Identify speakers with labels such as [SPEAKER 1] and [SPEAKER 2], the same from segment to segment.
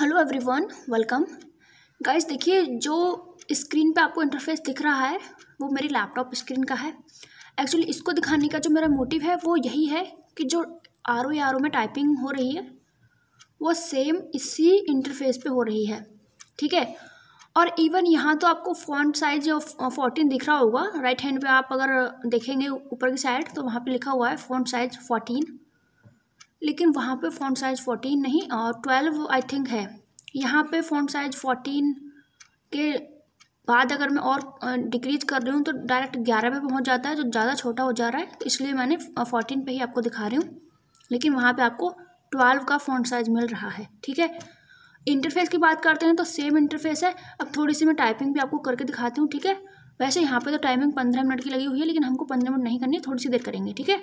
[SPEAKER 1] Hello everyone welcome guys देखिए जो screen पे आपको इंटरफेस दिख रहा है वो मेरी लैपटॉप स्क्रीन का है एक्चुअली इसको दिखाने का जो मेरा मोटिव है वो यही है कि जो आर ओ आर ओ में टाइपिंग हो रही है वो सेम इसी इंटरफेस पे हो रही है ठीक है और इवन यहाँ तो आपको फॉन्ट साइज फोर्टीन दिख रहा होगा राइट हैंड पे आप अगर देखेंगे ऊपर की साइड तो वहाँ पे लिखा हुआ है फॉन्ट साइज फोर्टीन लेकिन वहाँ पे फ़ॉन्ट साइज़ फोर्टीन नहीं और ट्वेल्व आई थिंक है यहाँ पे फ़ॉन्ट साइज़ फोर्टीन के बाद अगर मैं और डिक्रीज कर रही हूँ तो डायरेक्ट ग्यारह पे पहुँच जाता है जो ज़्यादा छोटा हो जा रहा है तो इसलिए मैंने फोर्टीन पे ही आपको दिखा रही हूँ लेकिन वहाँ पे आपको ट्वेल्व का फ़ॉन्ट साइज़ मिल रहा है ठीक है इंटरफेस की बात करते हैं तो सेम इंटरफेस है अब थोड़ी सी मैं टाइपिंग भी आपको करके दिखाती हूँ ठीक है वैसे यहाँ पर तो टाइमिंग पंद्रह मिनट की लगी हुई है लेकिन हमको पंद्रह मिनट नहीं करनी थोड़ी सी देर करेंगे ठीक है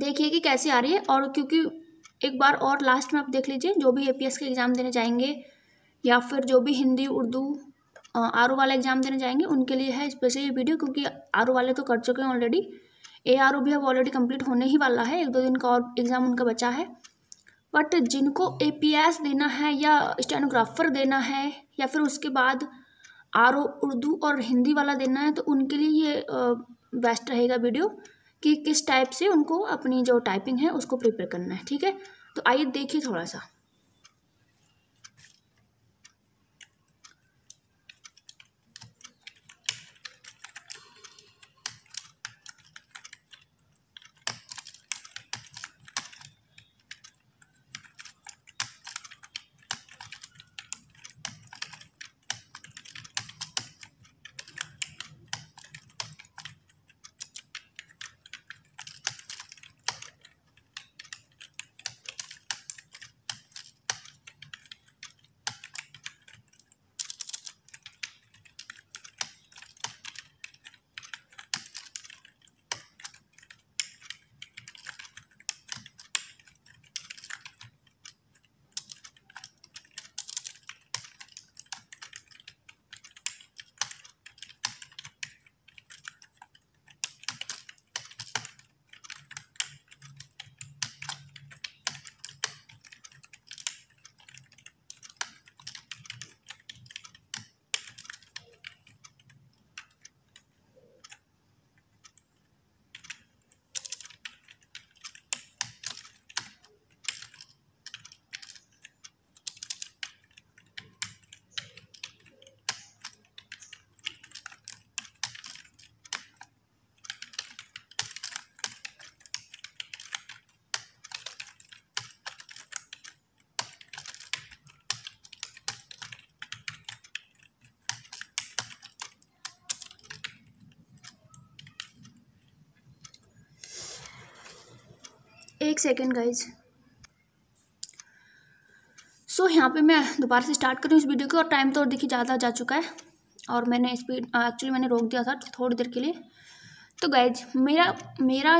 [SPEAKER 1] देखिए कि कैसे आ रही है और क्योंकि एक बार और लास्ट में आप देख लीजिए जो भी ए के एग्ज़ाम देने जाएंगे या फिर जो भी हिंदी उर्दू आर वाला एग्ज़ाम देने जाएंगे उनके लिए है स्पेशली ये वीडियो क्योंकि आर वाले तो कर चुके हैं ऑलरेडी ए आर ओ भी अब ऑलरेडी कंप्लीट होने ही वाला है एक दो दिन का और एग्ज़ाम उनका बचा है बट जिनको ए पी एस देना है या स्टेनोग्राफर देना है या फिर उसके बाद आर उर्दू और हिंदी वाला देना है तो उनके लिए ये बेस्ट रहेगा वीडियो कि किस टाइप से उनको अपनी जो टाइपिंग है उसको प्रिपेयर करना है ठीक है तो आइए देखिए थोड़ा सा एक सेकेंड गाइज सो यहाँ पे मैं दोबारा से स्टार्ट करूँ इस वीडियो को और टाइम तो और देखिए ज़्यादा जा चुका है और मैंने स्पीड एक्चुअली uh, मैंने रोक दिया था थोड़ी देर के लिए तो गाइज मेरा मेरा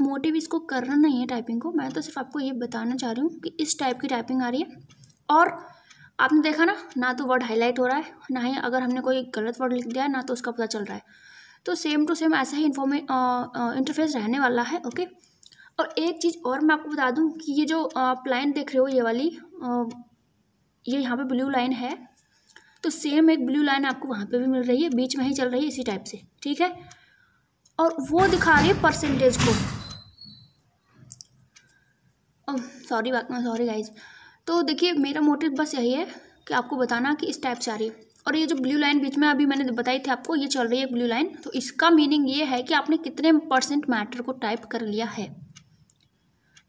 [SPEAKER 1] मोटिव इसको करना नहीं है टाइपिंग को मैं तो सिर्फ आपको ये बताना चाह रही हूँ कि इस टाइप की टाइपिंग आ रही है और आपने देखा ना ना तो वर्ड हाईलाइट हो रहा है ना ही अगर हमने कोई गलत वर्ड लिख दिया है ना तो उसका पता चल रहा है तो सेम टू सेम ऐसा ही इन्फॉर्मे इंटरफेस uh, uh, रहने वाला है ओके okay? और एक चीज़ और मैं आपको बता दूं कि ये जो आप लाइन देख रहे हो ये वाली ये यहाँ पे ब्लू लाइन है तो सेम एक ब्लू लाइन आपको वहाँ पे भी मिल रही है बीच में ही चल रही है इसी टाइप से ठीक है और वो दिखा रही है परसेंटेज को सॉरी बात सॉरी गाइज तो देखिए मेरा मोटिव बस यही है कि आपको बताना कि इस टाइप से आ रही है और ये जो ब्लू लाइन बीच में अभी मैंने बताई थी आपको ये चल रही है ब्लू लाइन तो इसका मीनिंग ये है कि आपने कितने परसेंट मैटर को टाइप कर लिया है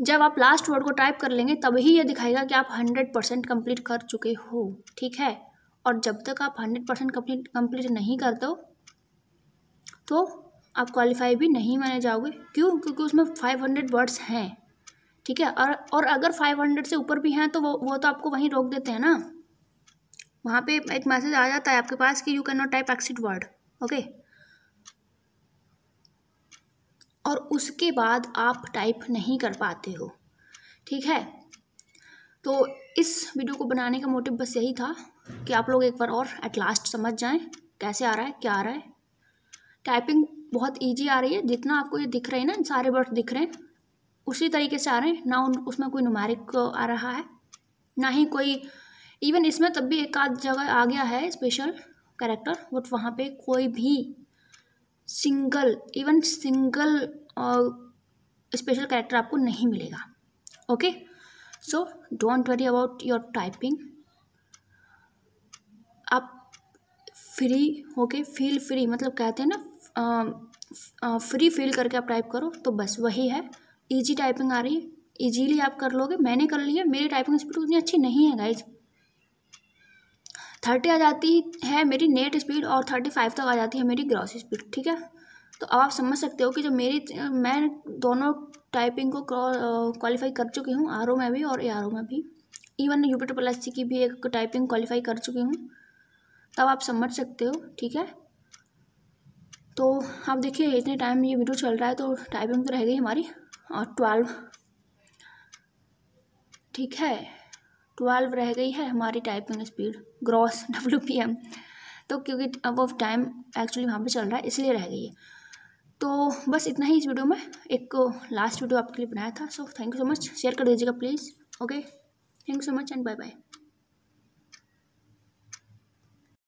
[SPEAKER 1] जब आप लास्ट वर्ड को टाइप कर लेंगे तभी ये दिखाएगा कि आप हंड्रेड परसेंट कम्प्लीट कर चुके हो ठीक है और जब तक आप हंड्रेड परसेंट कम्प्लीट कम्प्लीट नहीं करते हो तो आप क्वालिफाई भी नहीं माने जाओगे क्यों क्योंकि उसमें फाइव हंड्रेड वर्ड्स हैं ठीक है और और अगर फाइव हंड्रेड से ऊपर भी हैं तो वो वो तो आपको वहीं रोक देते हैं ना वहाँ पे एक मैसेज आ जाता है आपके पास कि you can not type exact word okay और उसके बाद आप टाइप नहीं कर पाते हो ठीक है तो इस वीडियो को बनाने का मोटिव बस यही था कि आप लोग एक बार और एट लास्ट समझ जाएं कैसे आ रहा है क्या आ रहा है टाइपिंग बहुत इजी आ रही है जितना आपको ये दिख रहे हैं ना सारे वर्ड दिख रहे हैं उसी तरीके से आ रहे हैं ना उन उसमें कोई नुमारिक आ रहा है ना ही कोई इवन इसमें तब भी एक आध जगह आ गया है स्पेशल कैरेक्टर बट वहाँ पर कोई भी single even single special uh, character आपको नहीं मिलेगा okay so don't worry about your typing आप फ्री होके फील फ्री मतलब कहते हैं ना फ्री um, फील uh, करके आप टाइप करो तो बस वही है इजी टाइपिंग आ रही है ईजीली आप कर लोगे मैंने कर लिया मेरी टाइपिंग स्पीड उतनी अच्छी नहीं है गाइज थर्टी आ जाती है मेरी नेट स्पीड और थर्टी फाइव तक आ जाती है मेरी ग्रॉस स्पीड ठीक है तो अब आप समझ सकते हो कि जब मेरी मैं दोनों टाइपिंग को क्वालिफाई कर चुकी हूँ आर में भी और ए में भी इवन यूपी प्लस सी की भी एक टाइपिंग क्वालिफाई कर चुकी हूँ तब आप समझ सकते हो ठीक है तो आप देखिए इतने टाइम ये वीडियो चल रहा है तो टाइपिंग तो रह गई हमारी और ट्वेल्व ठीक है ट्वेल्व रह गई है हमारी typing speed gross W P M तो क्योंकि अब ऑफ टाइम एक्चुअली वहाँ पे चल रहा है इसलिए रह गई है तो बस इतना ही इस वीडियो में एक लास्ट वीडियो आपके लिए बनाया था so thank you so much share कर दीजिएगा please okay thank you so much and bye bye